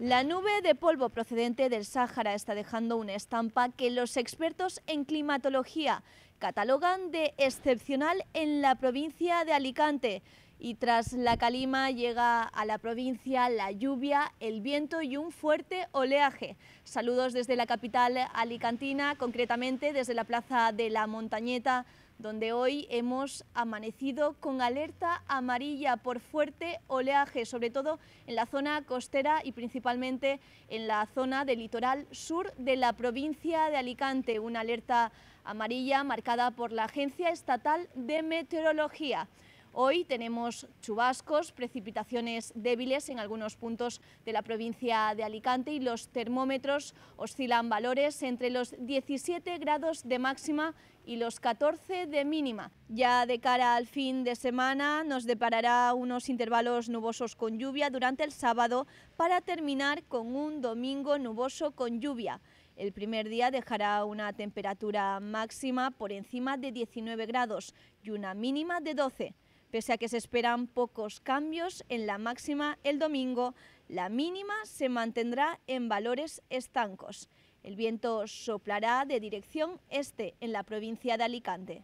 La nube de polvo procedente del Sáhara está dejando una estampa que los expertos en climatología catalogan de excepcional en la provincia de Alicante. Y tras la calima llega a la provincia la lluvia, el viento y un fuerte oleaje. Saludos desde la capital alicantina, concretamente desde la Plaza de la Montañeta, donde hoy hemos amanecido con alerta amarilla por fuerte oleaje, sobre todo en la zona costera y principalmente en la zona del litoral sur de la provincia de Alicante. Una alerta amarilla marcada por la Agencia Estatal de Meteorología. Hoy tenemos chubascos, precipitaciones débiles en algunos puntos de la provincia de Alicante y los termómetros oscilan valores entre los 17 grados de máxima y los 14 de mínima. Ya de cara al fin de semana nos deparará unos intervalos nubosos con lluvia durante el sábado para terminar con un domingo nuboso con lluvia. El primer día dejará una temperatura máxima por encima de 19 grados y una mínima de 12. Pese a que se esperan pocos cambios en la máxima el domingo, la mínima se mantendrá en valores estancos. El viento soplará de dirección este en la provincia de Alicante.